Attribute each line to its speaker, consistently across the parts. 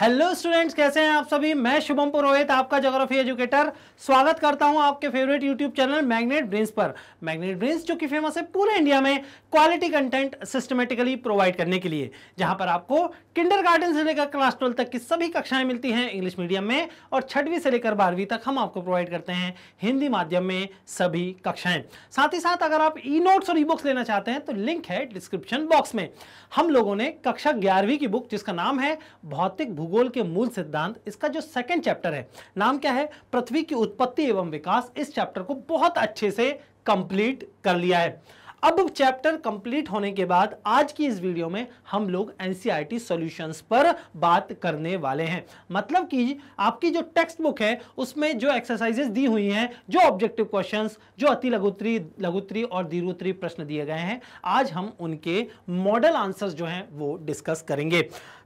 Speaker 1: hello students कैसे हैं आप सभी मैं शुभम पुरोहित आपका जोग्राफी एजुकेटर स्वागत करता हूं आपके favourite YouTube channel magnet brains पर मैग्नेट ब्रेंस जो कि फेमस है पूरे इंडिया में क्वालिटी कंटेंट सिस्टमेटिकली प्रोवाइड करने के लिए जहां पर आपको किंडर गार्डन से लेकर क्लास ट्वेल्व तक की सभी कक्षाएं मिलती हैं इंग्लिश मीडियम में और छठवीं से लेकर बारहवीं तक हम आपको प्रोवाइड करते हैं हिंदी माध्यम में सभी कक्षाएं साथ ही साथ अगर आप ई नोट्स और ई बुक्स लेना चाहते हैं तो लिंक है डिस्क्रिप्शन बॉक्स में हम लोगों ने कक्षा ग्यारहवीं की बुक जिसका नाम है भौतिक भूगोल के मूल सिद्धांत इसका जो सेकंड चैप्टर है नाम क्या है पृथ्वी की उत्पत्ति एवं विकास इस चैप्टर को बहुत अच्छे से कंप्लीट कर लिया है अब चैप्टर कंप्लीट होने के बाद आज की इस वीडियो में हम लोग एनसीईआरटी सॉल्यूशंस e पर बात करने वाले हैं मतलब कि आपकी जो टेक्स्ट बुक है उसमें जो एक्सरसाइजेस दी हुई हैं जो ऑब्जेक्टिव क्वेश्चंस जो अति लघुत्री लघुत्री और दीर्घोत्तरी प्रश्न दिए गए हैं आज हम उनके मॉडल आंसर्स जो हैं वो डिस्कस करेंगे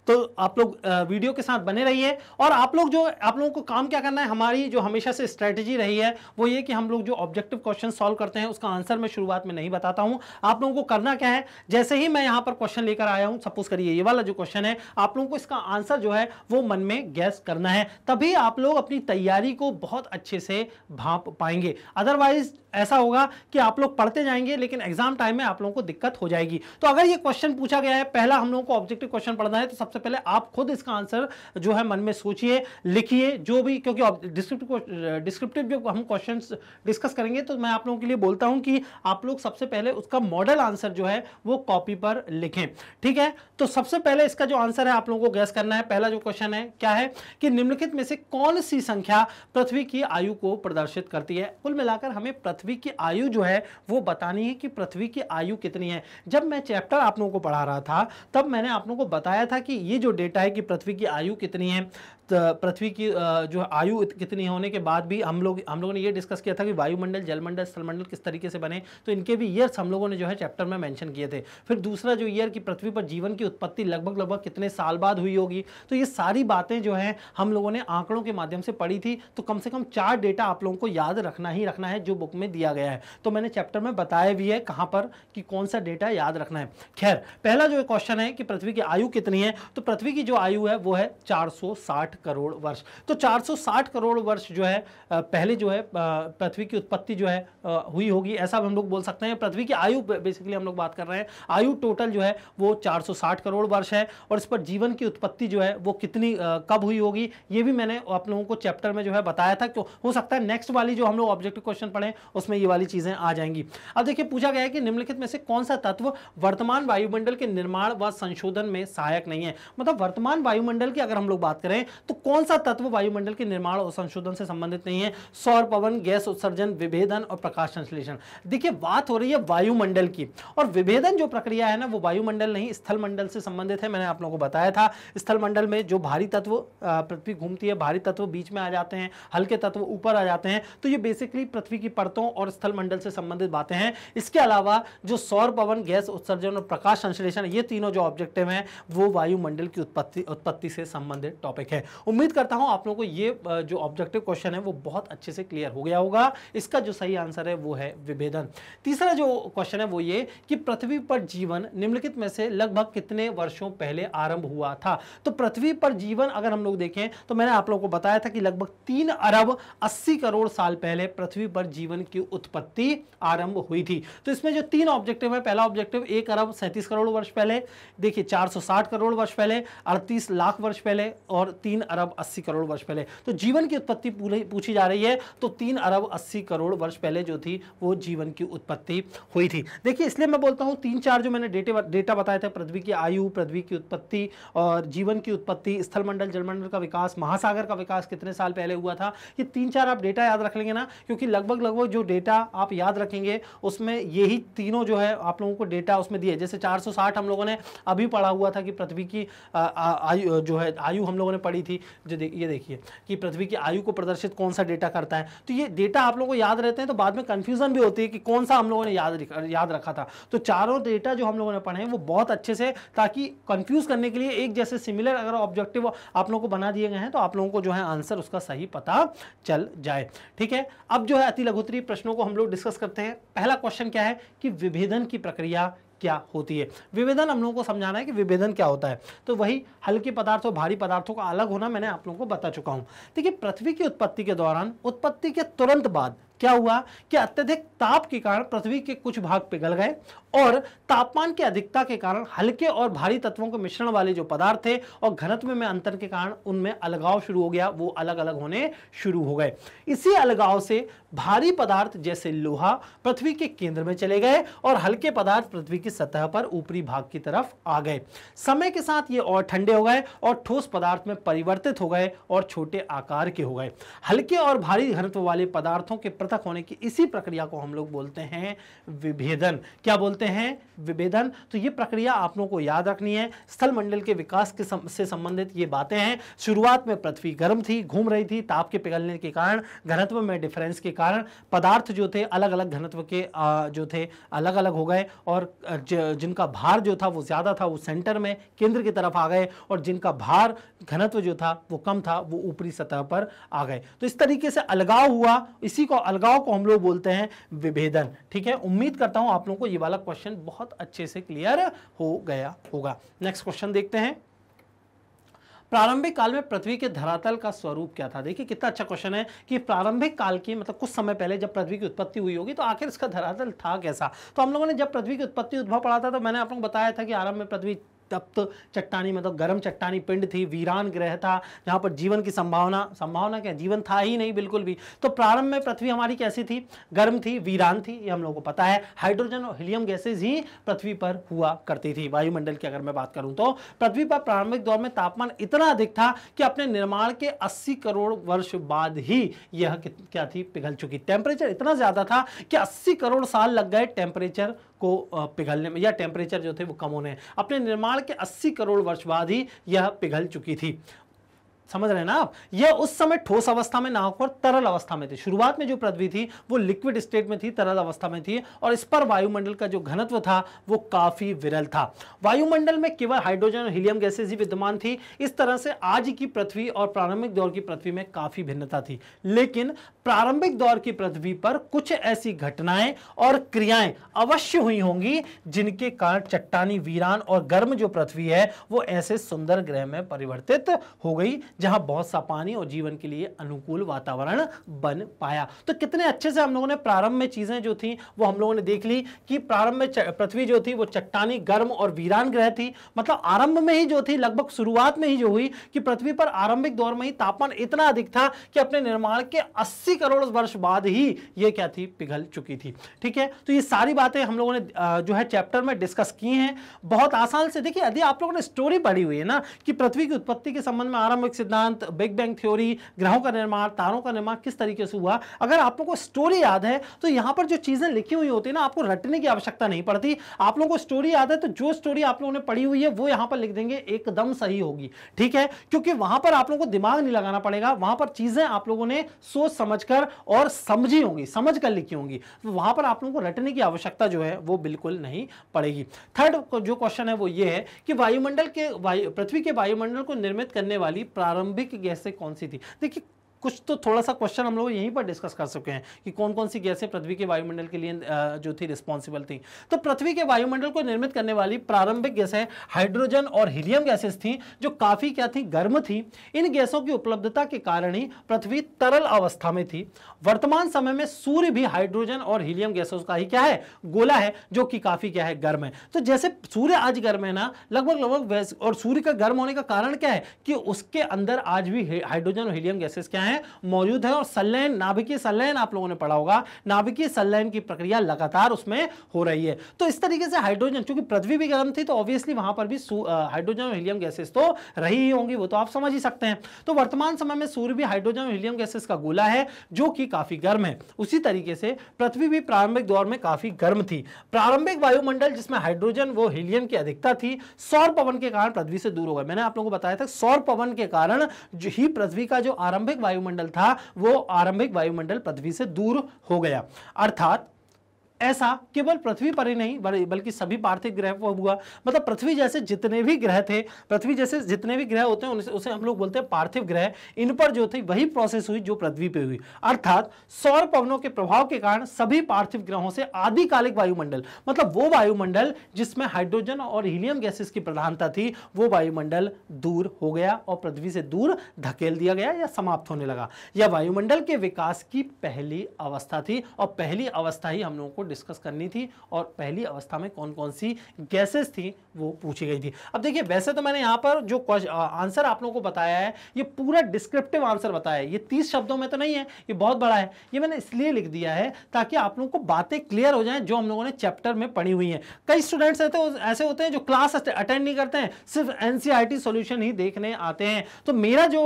Speaker 1: तो आप लोग वीडियो के साथ बने रहिए और आप लोग जो आप लोगों को काम क्या करना है हमारी जो हमेशा से स्ट्रेटेजी रही है वो ये कि हम लोग जो ऑब्जेक्टिव क्वेश्चन सॉल्व करते हैं उसका आंसर मैं शुरुआत में नहीं बताता हूँ आप लोगों को करना क्या है जैसे ही मैं यहाँ पर क्वेश्चन लेकर आया हूँ सपोज करिए ये वाला जो क्वेश्चन है आप लोगों को इसका आंसर जो है वो मन में गैस करना है तभी आप लोग अपनी तैयारी को बहुत अच्छे से भाप पाएंगे अदरवाइज ऐसा होगा कि आप लोग पढ़ते जाएंगे लेकिन एग्जाम टाइम में आप लोगों को दिक्कत हो जाएगी तो अगर ये क्वेश्चन पूछा गया है पहला हम लोगों को ऑब्जेक्टिव क्वेश्चन पढ़ना है तो सबसे पहले आप खुद इसका आंसर जो है मन में सोचिए लिखिए जो भी क्योंकि डिस्क्रिप्टिव डिस्क्रिप्टिव जो हम क्वेश्चन डिस्कस करेंगे तो मैं आप लोगों के लिए बोलता हूँ कि आप लोग सबसे पहले उसका मॉडल आंसर जो है वो कॉपी पर लिखें ठीक है तो सबसे पहले इसका जो आंसर है आप लोगों को गैस करना है पहला जो क्वेश्चन है क्या है कि निम्नलिखित में से कौन सी संख्या पृथ्वी की आयु को प्रदर्शित करती है कुल मिलाकर हमें पृथ्वी की आयु जो है वो बतानी है कि पृथ्वी की आयु कितनी है जब मैं चैप्टर आप लोगों को पढ़ा रहा था तब मैंने आप लोगों को बताया था कि ये जो डेटा है कि पृथ्वी की आयु कितनी है पृथ्वी की जो आयु कितनी होने के बाद भी हम लोग हम लोगों ने ये डिस्कस किया था कि वायुमंडल जलमंडल स्थलमंडल किस तरीके से बने तो इनके भी ईयर्स हम लोगों ने जो है चैप्टर में मैंशन किए थे फिर दूसरा जो ईयर की पृथ्वी पर जीवन की उत्पत्ति लगभग लगभग कितने साल बाद हुई होगी तो ये सारी बातें जो हैं हम लोगों ने आंकड़ों के माध्यम से पढ़ी थी तो कम से कम चार डेटा आप लोगों को याद रखना ही रखना है जो बुक में दिया गया है तो मैंने चैप्टर में बताया भी है कहाँ पर कि कौन सा डेटा याद रखना है खैर पहला जो क्वेश्चन है कि पृथ्वी की आयु कितनी है तो पृथ्वी की जो आयु है वो है चार करोड़ वर्ष तो 460 करोड़ वर्ष जो है पहले जो है पृथ्वी की उत्पत्ति जो है हुई होगी ऐसा हम लोग बोल सकते हैं पृथ्वी की आयु बेसिकली हम लोग बात कर रहे हैं आयु टोटल जो है वो 460 करोड़ वर्ष है और इस पर जीवन की उत्पत्ति जो है वो कितनी कब हुई होगी ये भी मैंने आप लोगों को चैप्टर में जो है बताया था तो हो सकता है नेक्स्ट वाली जो हम लोग ऑब्जेक्टिव क्वेश्चन पढ़े उसमें ये वाली चीज़ें आ जाएंगी अब देखिए पूछा गया है कि निम्नलिखित में से कौन सा तत्व वर्तमान वायुमंडल के निर्माण व संशोधन में सहायक नहीं है मतलब वर्तमान वायुमंडल की अगर हम लोग बात करें तो कौन सा तत्व वायुमंडल के निर्माण और संशोधन से संबंधित नहीं है सौर पवन गैस उत्सर्जन विभेदन और प्रकाश संश्लेषण देखिए बात हो रही है वायुमंडल की और विभेदन जो प्रक्रिया है ना वो वायुमंडल नहीं स्थल मंडल से संबंधित है मैंने आप लोगों को बताया था स्थल मंडल में जो भारी तत्व पृथ्वी घूमती है भारी तत्व बीच में आ जाते हैं हल्के तत्व ऊपर आ जाते हैं तो ये बेसिकली पृथ्वी की परतों और स्थल मंडल से संबंधित बातें हैं इसके अलावा जो सौर पवन गैस उत्सर्जन और प्रकाश संश्लेषण ये तीनों जो ऑब्जेक्टिव हैं वो वायुमंडल की उत्पत्ति उत्पत्ति से संबंधित टॉपिक है उम्मीद करता हूं आप लोगों को ये जो ऑब्जेक्टिव क्वेश्चन है वो बहुत अच्छे से क्लियर हो गया होगा इसका जो सही आंसर है वो है विभेदन तीसरा जो क्वेश्चन है वो ये कि पृथ्वी पर जीवन निम्नलिखित में से लगभग कितने वर्षों पहले आरंभ हुआ था तो पृथ्वी पर जीवन अगर हम लोग देखें तो मैंने आप लोगों को बताया था कि लगभग तीन अरब अस्सी करोड़ साल पहले पृथ्वी पर जीवन की उत्पत्ति आरंभ हुई थी तो इसमें जो तीन ऑब्जेक्टिव है पहला ऑब्जेक्टिव एक अरब सैंतीस करोड़ वर्ष पहले देखिए चार करोड़ वर्ष पहले अड़तीस लाख वर्ष पहले और तीन तीन अरब अस्सी करोड़ वर्ष पहले तो जीवन की उत्पत्ति पूछी जा रही है तो तीन अरब अस्सी करोड़ वर्ष पहले जो थी वो जीवन की उत्पत्ति हुई थी देखिए इसलिए मैं बोलता हूँ तीन चार जो मैंने डेटे डेटा बताया था पृथ्वी की आयु पृथ्वी की उत्पत्ति और जीवन की उत्पत्ति स्थलमंडल जलमंडल का विकास महासागर का विकास कितने साल पहले हुआ था ये तीन चार आप डेटा याद रख लेंगे ना क्योंकि लगभग लगभग जो डेटा आप याद रखेंगे उसमें यही तीनों जो है आप लोगों को डेटा उसमें दिए जैसे चार हम लोगों ने अभी पढ़ा हुआ था कि पृथ्वी की आयु जो है आयु हम लोगों ने पढ़ी थी थी जो दे, ये देखिए कि पृथ्वी की आयु को प्रदर्शित कौन सा डेटा करता है तो ये डेटा आप लोगों को याद रहते हैं तो बाद में कन्फ्यूजन भी होती है कि कौन सा हम लोगों ने याद याद रखा था तो चारों डेटा जो हम लोगों ने पढ़े हैं वो बहुत अच्छे से ताकि कन्फ्यूज करने के लिए एक जैसे सिमिलर अगर ऑब्जेक्टिव आप लोगों को बना दिए गए हैं तो आप लोगों को जो है आंसर उसका सही पता चल जाए ठीक है अब जो है अति लघुतरी प्रश्नों को हम लोग डिस्कस करते हैं पहला क्वेश्चन क्या है कि विभेदन की प्रक्रिया क्या होती है विभेदन हम लोगों को समझाना है कि विभेदन क्या होता है तो वही हल्के पदार्थों भारी पदार्थों का अलग होना मैंने आप लोगों को बता चुका हूँ देखिए पृथ्वी की उत्पत्ति के दौरान उत्पत्ति के तुरंत बाद क्या हुआ कि अत्यधिक ताप के कारण पृथ्वी के कुछ भाग पिघल गए और तापमान की अधिकता के कारण हल्के और भारी तत्वों के मिश्रण वाले जो पदार्थ थे और घनत्व में अंतर के कारण उनमें अलगाव शुरू हो गया वो अलग अलग होने शुरू हो गए इसी अलगाव से भारी पदार्थ जैसे लोहा पृथ्वी के केंद्र में चले गए और हल्के पदार्थ पृथ्वी की सतह पर ऊपरी भाग की तरफ आ गए समय के साथ ये और ठंडे हो गए और ठोस पदार्थ में परिवर्तित हो गए और छोटे आकार के हो गए हल्के और भारी घनत्व वाले पदार्थों के प्रति पृथक होने की इसी प्रक्रिया को हम लोग बोलते हैं विभेदन क्या बोलते हैं विभेदन तो ये प्रक्रिया आप लोगों को याद रखनी है स्थल मंडल के विकास के सम, से संबंधित ये बातें हैं शुरुआत में पृथ्वी गर्म थी घूम रही थी ताप के पिघलने के कारण घनत्व में डिफरेंस के कारण पदार्थ जो थे अलग अलग घनत्व के जो थे अलग अलग हो गए और जिनका भार जो था वो ज़्यादा था वो सेंटर में केंद्र की तरफ आ गए और जिनका भार घनत्व जो था वो कम था वो ऊपरी सतह पर आ गए तो इस तरीके से अलगाव हुआ इसी को अलग अलगाव को हम लोग बोलते हैं विभेदन ठीक है उम्मीद करता हूं आप लोगों को ये वाला क्वेश्चन बहुत अच्छे से क्लियर हो गया होगा नेक्स्ट क्वेश्चन देखते हैं प्रारंभिक काल में पृथ्वी के धरातल का स्वरूप क्या था देखिए कितना अच्छा क्वेश्चन है कि प्रारंभिक काल की मतलब कुछ समय पहले जब पृथ्वी की उत्पत्ति हुई होगी तो आखिर इसका धरातल था कैसा तो हम लोगों ने जब पृथ्वी की उत्पत्ति उद्भव पढ़ा था तो मैंने आप लोग बताया था कि आरंभ में पृथ्वी तप्त चट्टानी मतलब गर्म चट्टानी पिंड थी वीरान ग्रह था जहाँ पर जीवन की संभावना संभावना क्या जीवन था ही नहीं बिल्कुल भी तो प्रारंभ में पृथ्वी हमारी कैसी थी गर्म थी वीरान थी ये हम लोगों को पता है हाइड्रोजन और हीलियम गैसेज ही पृथ्वी पर हुआ करती थी वायुमंडल की अगर मैं बात करूँ तो पृथ्वी पर प्रारंभिक दौर में तापमान इतना अधिक था कि अपने निर्माण के अस्सी करोड़ वर्ष बाद ही यह क्या थी पिघल चुकी टेम्परेचर इतना ज़्यादा था कि अस्सी करोड़ साल लग गए टेम्परेचर को पिघलने में या टेम्परेचर जो थे वो कम होने अपने निर्माण के 80 करोड़ वर्ष बाद ही यह पिघल चुकी थी समझ रहे हैं ना आप यह उस समय ठोस अवस्था में ना होकर तरल अवस्था में थी शुरुआत में जो पृथ्वी थी वो लिक्विड स्टेट में थी तरल अवस्था में थी और इस पर वायुमंडल का जो घनत्व था वो काफी विरल था वायुमंडल में केवल हाइड्रोजन और हीलियम गैसेज ही विद्यमान थी इस तरह से आज की पृथ्वी और प्रारंभिक दौर की पृथ्वी में काफी भिन्नता थी लेकिन प्रारंभिक दौर की पृथ्वी पर कुछ ऐसी घटनाएं और क्रियाएं अवश्य हुई होंगी जिनके कारण चट्टानी वीरान और गर्म जो पृथ्वी है वो ऐसे सुंदर ग्रह में परिवर्तित हो गई जहां बहुत सा पानी और जीवन के लिए अनुकूल वातावरण बन पाया तो कितने अच्छे से हम लोगों ने प्रारंभ में चीज़ें जो थी वो हम लोगों ने देख ली कि प्रारंभ में पृथ्वी जो थी वो चट्टानी गर्म और वीरान ग्रह थी मतलब आरंभ में ही जो थी लगभग शुरुआत में ही जो हुई कि पृथ्वी पर आरंभिक दौर में ही तापमान इतना अधिक था कि अपने निर्माण के अस्सी करोड़ वर्ष बाद ही ये क्या थी पिघल चुकी थी ठीक है तो ये सारी बातें हम लोगों ने जो है चैप्टर में डिस्कस की हैं बहुत आसान से देखिए यदि आप लोगों ने स्टोरी पढ़ी हुई है ना कि पृथ्वी की उत्पत्ति के संबंध में आरंभिक सिद्धांत बिग बैंग थ्योरी ग्रहों का निर्माण तारों का निर्माण किस तरीके से हुआ अगर आप लोगों को स्टोरी याद है तो यहां पर जो चीज़ें लिखी हुई होती है ना आपको रटने की आवश्यकता नहीं पड़ती आप लोगों को स्टोरी याद है तो जो स्टोरी आप लोगों ने पढ़ी हुई है वो यहां पर लिख देंगे एकदम सही होगी ठीक है क्योंकि वहां पर आप लोगों को दिमाग नहीं लगाना पड़ेगा वहां पर चीज़ें आप लोगों ने सोच समझ और समझी होंगी समझ कर लिखी होंगी तो वहां पर आप लोगों को रटने की आवश्यकता जो है वो बिल्कुल नहीं पड़ेगी थर्ड जो क्वेश्चन है वो ये है कि वायुमंडल के पृथ्वी के वायुमंडल को निर्मित करने वाली प्रा प्रारंभिक गैसें कौन सी थी देखिए कुछ तो थोड़ा सा क्वेश्चन हम लोग यहीं पर डिस्कस कर चुके हैं कि कौन कौन सी गैसें पृथ्वी के वायुमंडल के लिए जो थी रिस्पॉन्सिबल थी तो पृथ्वी के वायुमंडल को निर्मित करने वाली प्रारंभिक गैसें हाइड्रोजन और हीलियम गैसेस थी जो काफ़ी क्या थी गर्म थी इन गैसों की उपलब्धता के कारण ही पृथ्वी तरल अवस्था में थी वर्तमान समय में सूर्य भी हाइड्रोजन और हीलियम गैसों का ही क्या है गोला है जो कि काफ़ी क्या है गर्म है तो जैसे सूर्य आज गर्म है ना लगभग लगभग और सूर्य का गर्म होने का कारण क्या है कि उसके अंदर आज भी हाइड्रोजन और हीलियम गैसेस क्या है है मौजूद है और संलयन नाभिकीय संलयन आप लोगों ने पढ़ा होगा नाभिकीय संलयन की प्रक्रिया लगातार उसमें हो रही है तो इस तरीके से हाइड्रोजन चूंकि पृथ्वी भी गर्म थी तो ऑब्वियसली वहां पर भी हाइड्रोजन और हीलियम गैसेस तो रही ही होंगी वो तो आप समझ ही सकते हैं तो वर्तमान समय में सूर्य भी हाइड्रोजन और हीलियम गैसेस का गोला है जो कि काफी गर्म है उसी तरीके से पृथ्वी भी प्रारंभिक दौर में काफी गर्म थी प्रारंभिक वायुमंडल जिसमें हाइड्रोजन वो हीलियम की अधिकता थी सौर पवन के कारण पृथ्वी से दूर हो गए मैंने आप लोगों को बताया था सौर पवन के कारण ही पृथ्वी का जो आरंभिक वायु वायुमंडल था वो आरंभिक वायुमंडल पृथ्वी से दूर हो गया अर्थात ऐसा केवल पृथ्वी पर ही नहीं बल्कि सभी पार्थिव ग्रह पर हुआ मतलब पृथ्वी जैसे जितने भी ग्रह थे पृथ्वी जैसे जितने भी ग्रह होते हैं उसे हम लोग बोलते हैं पार्थिव ग्रह इन पर जो थी वही प्रोसेस हुई जो पृथ्वी पे हुई अर्थात सौर पवनों के प्रभाव के कारण सभी पार्थिव ग्रहों से आदिकालिक वायुमंडल मतलब वो वायुमंडल जिसमें हाइड्रोजन और हीलियम गैसेस की प्रधानता थी वो वायुमंडल दूर हो गया और पृथ्वी से दूर धकेल दिया गया या समाप्त होने लगा यह वायुमंडल के विकास की पहली अवस्था थी और पहली अवस्था ही हम लोगों को डिस्कस करनी थी और पहली अवस्था में कौन कौन सी गैसेस थी वो पूछी गई थी अब देखिए वैसे तो मैंने यहाँ पर जो आंसर आप लोगों को बताया है ये पूरा डिस्क्रिप्टिव आंसर बताया है ये तीस शब्दों में तो नहीं है ये बहुत बड़ा है ये मैंने इसलिए लिख दिया है ताकि आप लोगों को बातें क्लियर हो जाएं जो हम लोगों ने चैप्टर में पढ़ी हुई हैं कई स्टूडेंट्स ऐसे ऐसे होते हैं जो क्लास अटेंड नहीं करते हैं सिर्फ एन सी e ही देखने आते हैं तो मेरा जो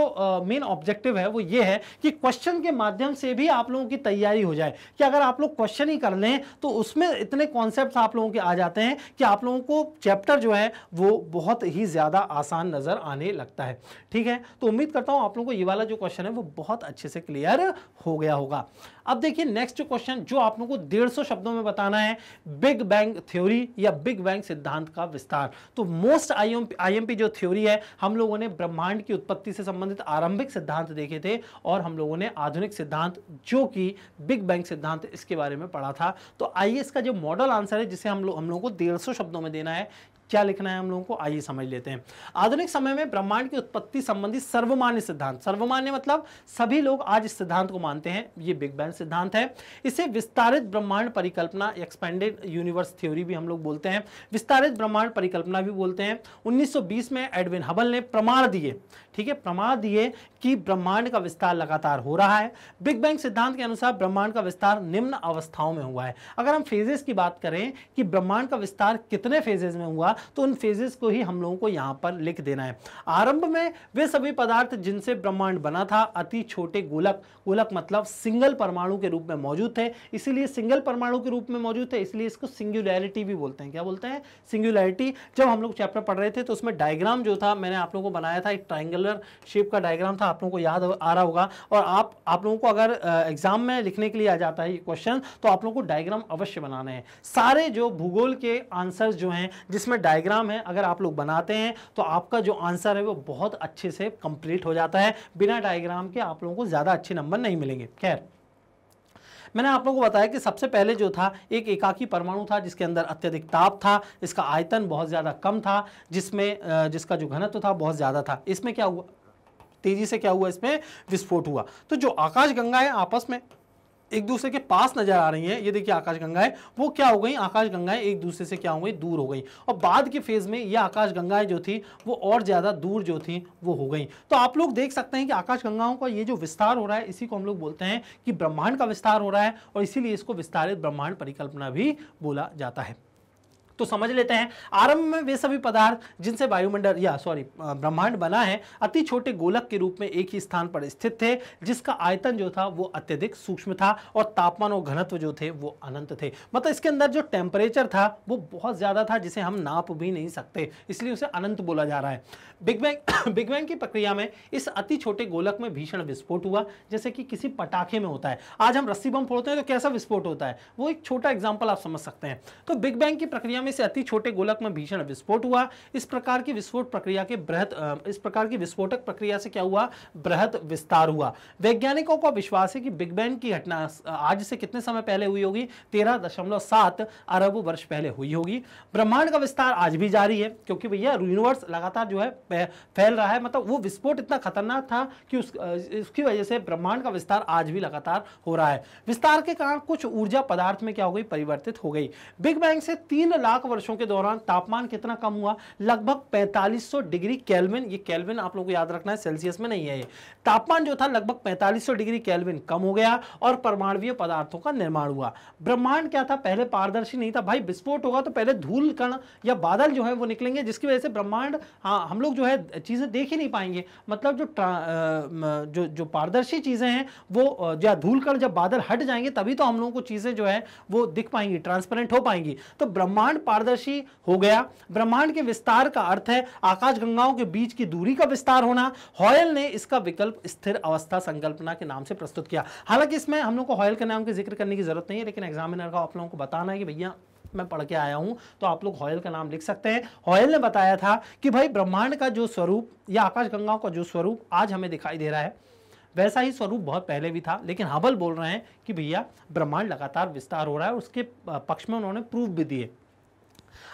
Speaker 1: मेन uh, ऑब्जेक्टिव है वो ये है कि क्वेश्चन के माध्यम से भी आप लोगों की तैयारी हो जाए कि अगर आप लोग क्वेश्चन ही कर लें तो उसमें इतने कॉन्सेप्ट आप लोगों के आ जाते हैं कि आप लोगों को चैप्टर जो है वो बहुत ही ज़्यादा आसान नज़र आने लगता है ठीक है तो उम्मीद करता हूँ आप लोगों को ये वाला जो क्वेश्चन है वो बहुत अच्छे से क्लियर हो गया होगा अब देखिए नेक्स्ट क्वेश्चन जो आप लोगों को डेढ़ शब्दों में बताना है बिग बैंग थ्योरी या बिग बैंग सिद्धांत का विस्तार तो मोस्ट आईएमपी जो थ्योरी है हम लोगों ने ब्रह्मांड की उत्पत्ति से संबंधित आरंभिक सिद्धांत देखे थे और हम लोगों ने आधुनिक सिद्धांत जो कि बिग बैंग सिद्धांत इसके बारे में पढ़ा था तो आइए इसका जो मॉडल आंसर है जिसे हम लोग हम लोगों को डेढ़ शब्दों में देना है क्या लिखना है हम लोगों को आइए समझ लेते हैं आधुनिक समय में ब्रह्मांड की उत्पत्ति संबंधी सर्वमान्य सिद्धांत सर्वमान्य मतलब सभी लोग आज इस सिद्धांत को मानते हैं ये बिग बैंग सिद्धांत है इसे विस्तारित ब्रह्मांड परिकल्पना एक्सपेंडेड यूनिवर्स थ्योरी भी हम लोग बोलते हैं विस्तारित ब्रह्मांड परिकल्पना भी बोलते हैं उन्नीस में एडविन हबल ने प्रमाण दिए ठीक है प्रमाण दिए कि ब्रह्मांड का विस्तार लगातार हो रहा है बिग बैंग सिद्धांत के अनुसार ब्रह्मांड का विस्तार निम्न अवस्थाओं में हुआ है अगर हम फेजेस की बात करें कि ब्रह्मांड का विस्तार कितने फेजेस में हुआ तो उन फेजेस को ही हम लोगों को यहाँ पर लिख देना है आरंभ में वे सभी पदार्थ जिनसे ब्रह्मांड बना था अति छोटे गोलक गोलक मतलब सिंगल परमाणु के रूप में मौजूद थे इसीलिए सिंगल परमाणु के रूप में मौजूद थे इसलिए इसको सिंगुलैरिटी भी बोलते हैं क्या बोलते हैं सिंगुलैरिटी जब हम लोग चैप्टर पढ़ रहे थे तो उसमें डायग्राम जो था मैंने आप लोगों को बनाया था एक ट्राइंगल सर्कुलर शेप का डायग्राम था आप लोगों को याद आ रहा होगा और आप आप लोगों को अगर एग्जाम में लिखने के लिए आ जाता है ये क्वेश्चन तो आप लोगों को डायग्राम अवश्य बनाने हैं सारे जो भूगोल के आंसर जो हैं जिसमें डायग्राम है अगर आप लोग बनाते हैं तो आपका जो आंसर है वो बहुत अच्छे से कंप्लीट हो जाता है बिना डायग्राम के आप लोगों को ज़्यादा अच्छे नंबर नहीं मिलेंगे खैर मैंने आप लोगों को बताया कि सबसे पहले जो था एक एकाकी परमाणु था जिसके अंदर अत्यधिक ताप था इसका आयतन बहुत ज़्यादा कम था जिसमें जिसका जो घनत्व था बहुत ज़्यादा था इसमें क्या हुआ तेजी से क्या हुआ इसमें विस्फोट हुआ तो जो आकाश गंगा है आपस में एक दूसरे के पास नजर आ रही हैं ये देखिए आकाश गंगाएं वो क्या हो गई आकाश गंगाएं एक दूसरे से क्या हो गई दूर हो गई और बाद के फेज में ये आकाश गंगाएं जो थी वो और ज़्यादा दूर जो थी वो हो गई तो आप लोग देख सकते हैं कि आकाश गंगाओं का ये जो विस्तार हो रहा है इसी को हम लोग बोलते हैं कि ब्रह्मांड का विस्तार हो रहा है और इसीलिए इसको विस्तारित ब्रह्मांड परिकल्पना भी बोला जाता है तो समझ लेते हैं आरंभ में वे सभी पदार्थ जिनसे वायुमंडल या सॉरी ब्रह्मांड बना है अति छोटे गोलक के रूप में एक ही स्थान पर स्थित थे जिसका आयतन जो था वो अत्यधिक सूक्ष्म था और तापमान और घनत्व जो थे वो अनंत थे मतलब इसके अंदर जो टेम्परेचर था वो बहुत ज़्यादा था जिसे हम नाप भी नहीं सकते इसलिए उसे अनंत बोला जा रहा है बिग बैंग बिग बैंग की प्रक्रिया में इस अति छोटे गोलक में भीषण विस्फोट हुआ जैसे कि किसी पटाखे में होता है आज हम रस्सी बम फोड़ते हैं तो कैसा विस्फोट होता है वो एक छोटा एग्जाम्पल आप समझ सकते हैं तो बिग बैंग की प्रक्रिया में इस अति छोटे गोलक में भीषण विस्फोट हुआ इस प्रकार की विस्फोट प्रक्रिया के बृहत इस प्रकार की विस्फोटक प्रक्रिया से क्या हुआ बृहत विस्तार हुआ वैज्ञानिकों को विश्वास है कि बिग बैंग की घटना आज से कितने समय पहले हुई होगी तेरह दशमलव सात अरब वर्ष पहले हुई होगी ब्रह्मांड का विस्तार आज भी जारी है क्योंकि भैया यूनिवर्स लगातार जो है फैल रहा है मतलब वो विस्फोट इतना खतरनाक था कि उस उसकी वजह से ब्रह्मांड का विस्तार आज भी लगातार हो रहा है विस्तार के कारण कुछ ऊर्जा पदार्थ में क्या हो गई परिवर्तित हो गई बिग बैंग से तीन लाख वर्षों के दौरान तापमान कितना कम हुआ लगभग पैंतालीस डिग्री कैलविन ये कैलविन आप लोगों को याद रखना है सेल्सियस में नहीं है ये तापमान जो था लगभग पैंतालीस डिग्री कैलविन कम हो गया और परमाणवीय पदार्थों का निर्माण हुआ ब्रह्मांड क्या था पहले पारदर्शी नहीं था भाई विस्फोट होगा तो पहले धूल कण या बादल जो है वो निकलेंगे जिसकी वजह से ब्रह्मांड हाँ हम लोग लोग जो है चीज़ें देख ही नहीं पाएंगे मतलब जो आ, जो जो पारदर्शी चीज़ें हैं वो या धूल कर जब बादल हट जाएंगे तभी तो हम लोगों को चीज़ें जो है वो दिख पाएंगी ट्रांसपेरेंट हो पाएंगी तो ब्रह्मांड पारदर्शी हो गया ब्रह्मांड के विस्तार का अर्थ है आकाश गंगाओं के बीच की दूरी का विस्तार होना हॉयल ने इसका विकल्प स्थिर अवस्था संकल्पना के नाम से प्रस्तुत किया हालांकि इसमें हम लोग को हॉयल के नाम के जिक्र करने की जरूरत नहीं है लेकिन एग्जामिनर का आप लोगों को बताना है कि भैया मैं पढ़ के आया हूँ तो आप लोग हॉयल का नाम लिख सकते हैं हॉयल ने बताया था कि भाई ब्रह्मांड का जो स्वरूप या गंगाओं का जो स्वरूप आज हमें दिखाई दे रहा है वैसा ही स्वरूप बहुत पहले भी था लेकिन हबल बोल रहे हैं कि भैया ब्रह्मांड लगातार विस्तार हो रहा है उसके पक्ष में उन्होंने प्रूफ भी दिए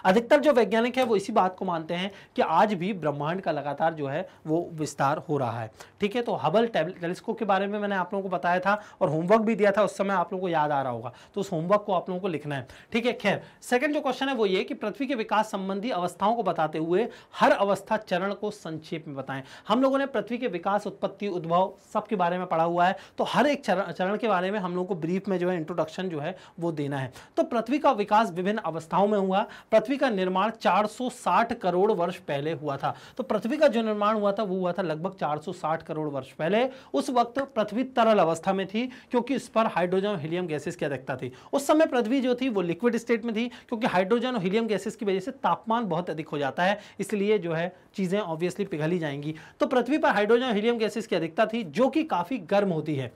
Speaker 1: अधिकतर जो वैज्ञानिक है वो इसी बात को मानते हैं कि आज भी ब्रह्मांड का लगातार जो है वो विस्तार हो रहा है ठीक है तो हबल टेलीस्कोप के बारे में मैंने आप लोगों को बताया था और होमवर्क भी दिया था उस समय आप लोगों को याद आ रहा होगा तो उस होमवर्क को आप लोगों को लिखना है ठीक है खैर सेकंड जो क्वेश्चन है वो ये कि पृथ्वी के विकास संबंधी अवस्थाओं को बताते हुए हर अवस्था चरण को संक्षेप में बताएं हम लोगों ने पृथ्वी के विकास उत्पत्ति उद्भव सबके बारे में पढ़ा हुआ है तो हर एक चरण के बारे में हम लोग को ब्रीफ में जो है इंट्रोडक्शन जो है वो देना है तो पृथ्वी का विकास विभिन्न अवस्थाओं में हुआ पृथ्वी का निर्माण 460 करोड़ वर्ष पहले हुआ था तो पृथ्वी का जो निर्माण हुआ था वो हुआ था लगभग 460 करोड़ वर्ष पहले उस वक्त पृथ्वी तरल अवस्था में थी क्योंकि इस पर हाइड्रोजन और हीलियम गैसेस की अधिकता थी उस समय पृथ्वी जो थी वो लिक्विड स्टेट में थी क्योंकि हाइड्रोजन और हीलियम गैसेस की वजह से तापमान बहुत अधिक हो जाता है इसलिए जो है चीज़ें ऑब्वियसली पिघली जाएंगी तो पृथ्वी पर हाइड्रोजन और हीलियम गैसेस की अधिकता थी जो कि काफ़ी गर्म होती है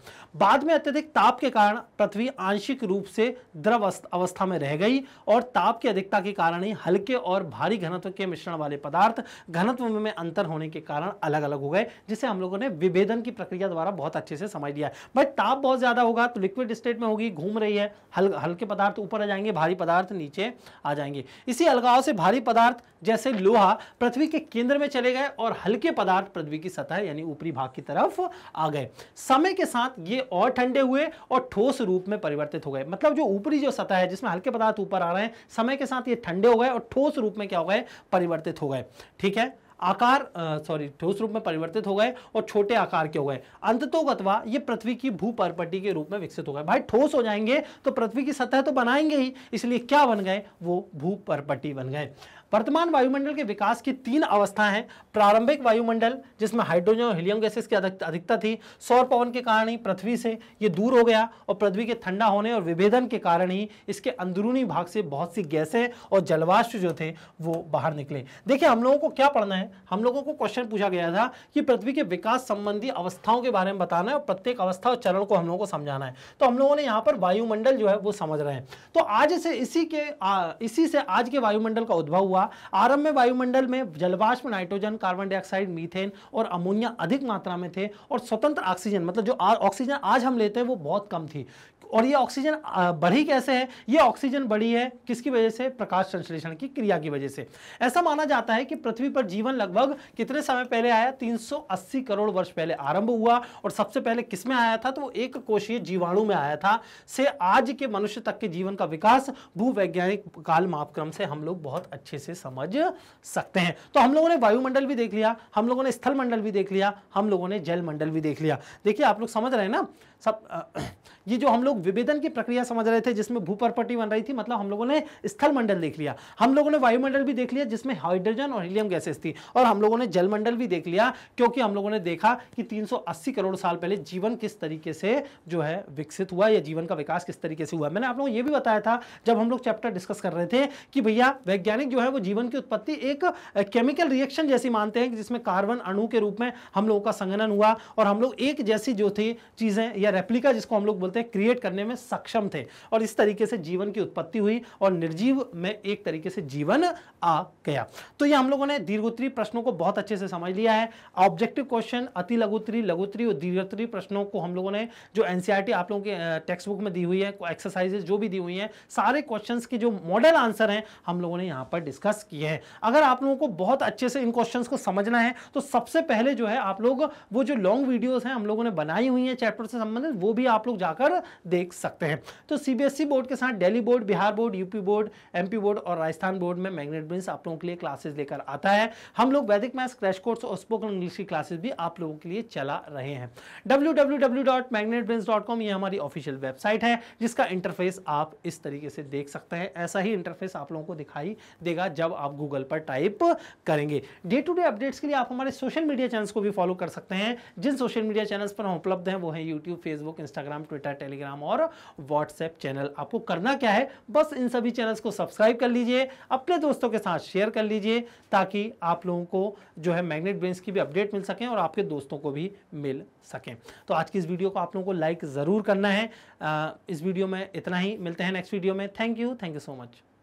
Speaker 1: बाद में अत्यधिक ताप के कारण पृथ्वी आंशिक रूप से द्रव अवस्था में रह गई और ताप की अधिकता के कारण कारण ही हल्के और भारी घनत्व के मिश्रण वाले पदार्थ घनत्व में अंतर होने के कारण अलग अलग हो गए जिसे हम लोगों ने विभेदन की प्रक्रिया द्वारा बहुत अच्छे से समझ लिया भाई ताप बहुत ज़्यादा होगा तो लिक्विड स्टेट में होगी घूम रही है हल, हल्के पदार्थ ऊपर आ जाएंगे भारी पदार्थ नीचे आ जाएंगे इसी अलगाव से भारी पदार्थ जैसे लोहा पृथ्वी के केंद्र में चले गए और हल्के पदार्थ पृथ्वी की सतह यानी ऊपरी भाग की तरफ आ गए समय के साथ ये और ठंडे हुए और ठोस रूप में परिवर्तित हो गए मतलब जो ऊपरी जो सतह है जिसमें हल्के पदार्थ ऊपर आ रहे हैं समय के साथ ये ठंडे ठंडे हो गए और ठोस रूप में क्या हो गए परिवर्तित हो गए ठीक है आकार सॉरी ठोस रूप में परिवर्तित हो गए और छोटे आकार के हो गए अंततोगतवा ये पृथ्वी की भूपरपटी के रूप में विकसित हो गए भाई ठोस हो जाएंगे तो पृथ्वी की सतह तो बनाएंगे ही इसलिए क्या बन गए वो भूपरपटी बन गए वर्तमान वायुमंडल के विकास की तीन अवस्थाएं हैं प्रारंभिक वायुमंडल जिसमें हाइड्रोजन और हीलियम गैसेस की अधिकता थी सौर पवन के कारण ही पृथ्वी से ये दूर हो गया और पृथ्वी के ठंडा होने और विभेदन के कारण ही इसके अंदरूनी भाग से बहुत सी गैसें और जलवाष्ट जो थे वो बाहर निकले देखिए हम लोगों को क्या पढ़ना है हम लोगों को क्वेश्चन पूछा गया था कि पृथ्वी के विकास संबंधी अवस्थाओं के बारे में बताना है और प्रत्येक अवस्था और चरण को हम लोगों को समझाना है तो हम लोगों ने यहाँ पर वायुमंडल जो है वो समझ रहे हैं तो आज से इसी के इसी से आज के वायुमंडल का उद्भव हुआ होगा आरंभ में वायुमंडल में जलवाष्प नाइट्रोजन कार्बन डाइऑक्साइड मीथेन और अमोनिया अधिक मात्रा में थे और स्वतंत्र ऑक्सीजन मतलब जो ऑक्सीजन आज हम लेते हैं वो बहुत कम थी और ये ऑक्सीजन बढ़ी कैसे है ये ऑक्सीजन बढ़ी है किसकी वजह से प्रकाश संश्लेषण की क्रिया की वजह से ऐसा माना जाता है कि पृथ्वी पर जीवन लगभग कितने समय पहले आया 380 करोड़ वर्ष पहले आरंभ हुआ और सबसे पहले किसमें आया था तो वो एक कोशीय जीवाणु में आया था से आज के मनुष्य तक के जीवन का विकास भूवैज्ञानिक काल मापक्रम से हम लोग बहुत अच्छे से समझ सकते हैं तो हम लोगों ने वायुमंडल भी देख लिया हम लोगों ने स्थल मंडल भी देख लिया हम लोगों ने जल मंडल भी देख लिया देखिए आप लोग समझ रहे हैं ना सब ये जो हम लोग विभेदन की प्रक्रिया समझ रहे थे जिसमें भूपरपट्टी बन रही थी मतलब हम लोगों ने स्थलमंडल देख लिया हम लोगों ने वायुमंडल भी देख लिया जिसमें हाइड्रोजन और हीलियम गैसेस थी और हम लोगों ने जलमंडल भी देख लिया क्योंकि हम लोगों ने देखा कि 380 करोड़ साल पहले जीवन किस तरीके से जो है विकसित हुआ या जीवन का विकास किस तरीके से हुआ मैंने आप लोगों को यह भी बताया था जब हम लोग चैप्टर डिस्कस कर रहे थे कि भैया वैज्ञानिक जो है वो जीवन की उत्पत्ति एक केमिकल रिएक्शन जैसी मानते हैं जिसमें कार्बन अणु के रूप में हम लोगों का संगनन हुआ और हम लोग एक जैसी जो थी चीज़ें या रेप्लिका जिसको हम लोग बोलते बोलते हैं क्रिएट करने में सक्षम थे और इस तरीके से जीवन की उत्पत्ति हुई और निर्जीव में एक तरीके से जीवन आ गया तो ये हम लोगों ने दीर्घोत्तरी प्रश्नों को बहुत अच्छे से समझ लिया है ऑब्जेक्टिव क्वेश्चन अति लघुत्तरी लघुत्तरी और दीर्घोत्तरी प्रश्नों को हम लोगों ने जो एनसीआरटी आप लोगों के टेक्स्ट बुक में दी हुई है एक्सरसाइजेस जो भी दी हुई है सारे क्वेश्चन के जो मॉडल आंसर हैं हम लोगों ने यहाँ पर डिस्कस किए हैं अगर आप लोगों को बहुत अच्छे से इन क्वेश्चन को समझना है तो सबसे पहले जो है आप लोग वो जो लॉन्ग वीडियोज हैं हम लोगों ने बनाई हुई है चैप्टर से संबंधित वो भी आप लोग जाकर जाकर देख सकते हैं तो सीबीएसई बोर्ड e के साथ Delhi board Bihar board UP board MP board और राजस्थान बोर्ड में मैग्नेट ब्रिंस आप लोगों के लिए क्लासेस लेकर आता है हम लोग वैदिक मैथ्स क्रैश कोर्स और स्पोकन इंग्लिश की क्लासेस भी आप लोगों के लिए चला रहे हैं डब्ल्यू ये हमारी ऑफिशियल वेबसाइट है जिसका इंटरफेस आप इस तरीके से देख सकते हैं ऐसा ही इंटरफेस आप लोगों को दिखाई देगा जब आप गूगल पर टाइप करेंगे डे टू डे अपडेट्स के लिए आप हमारे सोशल मीडिया चैनल्स को भी फॉलो कर सकते हैं जिन सोशल मीडिया चैनल्स पर हम उपलब्ध हैं वो हैं YouTube Facebook Instagram Twitter Telegram और व्हाट्सएप चैनल आपको करना क्या है बस इन सभी चैनल्स को सब्सक्राइब कर लीजिए अपने दोस्तों के साथ शेयर कर लीजिए ताकि आप लोगों को जो है मैग्नेट ब्रेंस की भी अपडेट मिल सकें और आपके दोस्तों को भी मिल सकें तो आज की इस वीडियो को आप लोगों को लाइक ज़रूर करना है इस वीडियो में इतना ही मिलते हैं नेक्स्ट वीडियो में thank you thank you so much